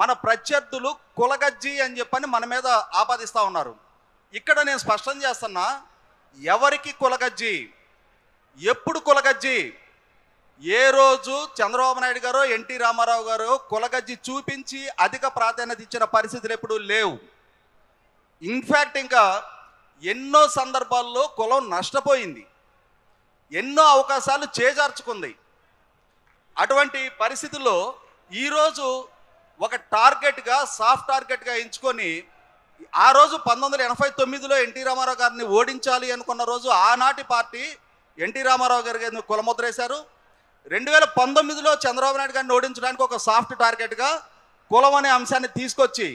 మన ప్రత్యర్థులు కులగజ్జి అని చెప్పని మన మీద ఆపాదిస్తూ ఉన్నారు ఇక్కడ నేను స్పష్టం చేస్తున్నా ఎవరికి కులగజ్జి ఎప్పుడు కులగజ్జి ఏ రోజు చంద్రబాబు నాయుడు గారు ఎన్టీ రామారావు గారు కులగజ్జి చూపించి అధిక ప్రాధాన్యత ఇచ్చిన పరిస్థితులు ఎప్పుడూ లేవు ఇన్ఫ్యాక్ట్ ఇంకా ఎన్నో సందర్భాల్లో కులం నష్టపోయింది ఎన్నో అవకాశాలు చేజార్చుకుంది అటువంటి పరిస్థితుల్లో ఈరోజు ఒక టార్గెట్గా సాఫ్ట్ టార్గెట్గా ఎంచుకొని ఆ రోజు పంతొమ్మిది వందల ఎనభై తొమ్మిదిలో ఎన్టీ రామారావు గారిని ఓడించాలి అనుకున్న రోజు ఆనాటి పార్టీ ఎన్టీ రామారావు గారి గారిని కులముద్రేశారు రెండు వేల పంతొమ్మిదిలో చంద్రబాబు నాయుడు గారిని ఓడించడానికి ఒక సాఫ్ట్ టార్గెట్గా కులం అనే అంశాన్ని తీసుకొచ్చి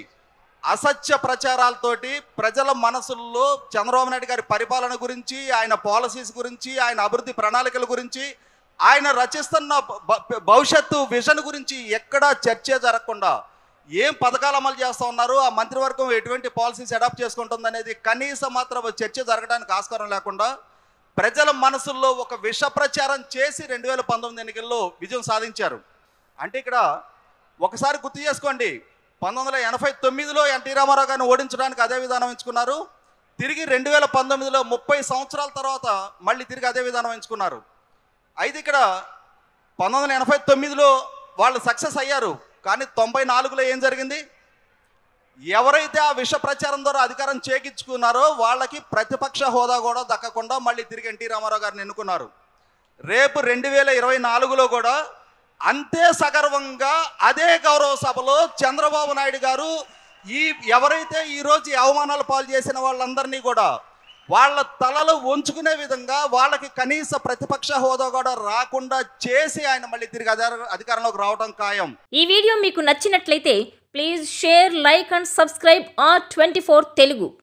అసత్య ప్రచారాలతోటి ప్రజల మనసుల్లో చంద్రబాబు నాయుడు గారి పరిపాలన గురించి ఆయన పాలసీస్ గురించి ఆయన అభివృద్ధి ప్రణాళికల గురించి ఆయన రచిస్తున్న భవిష్యత్తు విజన్ గురించి ఎక్కడా చర్చ జరగకుండా ఏం పథకాలు అమలు చేస్తూ ఉన్నారు ఆ మంత్రివర్గం ఎటువంటి పాలసీస్ అడాప్ట్ చేసుకుంటుంది అనేది కనీసం మాత్రం చర్చ జరగడానికి ఆస్కారం లేకుండా ప్రజల మనసుల్లో ఒక విష ప్రచారం చేసి రెండు వేల పంతొమ్మిది ఎన్నికల్లో విజయం సాధించారు అంటే ఇక్కడ ఒకసారి గుర్తు చేసుకోండి పంతొమ్మిది వందల ఎనభై తొమ్మిదిలో ఎన్టీ రామారావు గారిని ఓడించడానికి అదే విధానం ఎంచుకున్నారు తిరిగి రెండు వేల పంతొమ్మిదిలో ముప్పై సంవత్సరాల తర్వాత మళ్ళీ తిరిగి అదే విధానం ఎంచుకున్నారు అయితే ఇక్కడ పంతొమ్మిది వందల ఎనభై తొమ్మిదిలో వాళ్ళు సక్సెస్ అయ్యారు కానీ తొంభై నాలుగులో ఏం జరిగింది ఎవరైతే ఆ విష ప్రచారం ద్వారా అధికారం చేకించుకున్నారో వాళ్ళకి ప్రతిపక్ష హోదా కూడా దక్కకుండా మళ్ళీ తిరిగి ఎన్టీ రామారావు గారిని ఎన్నుకున్నారు రేపు రెండు వేల ఇరవై నాలుగులో కూడా అంతే సగర్వంగా అదే గౌరవ సభలో చంద్రబాబు నాయుడు గారు ఈ ఎవరైతే ఈరోజు అవమానాలు పాలు చేసిన వాళ్ళందరినీ కూడా వాళ్ళ తలలు ఉంచుకునే విధంగా వాళ్ళకి కనీస ప్రతిపక్ష హోదా కూడా రాకుండా చేసి ఆయన మళ్ళీ తిరిగి అధికారంలోకి రావడం ఖాయం ఈ వీడియో మీకు నచ్చినట్లయితే please share like and subscribe R twenty four Telugu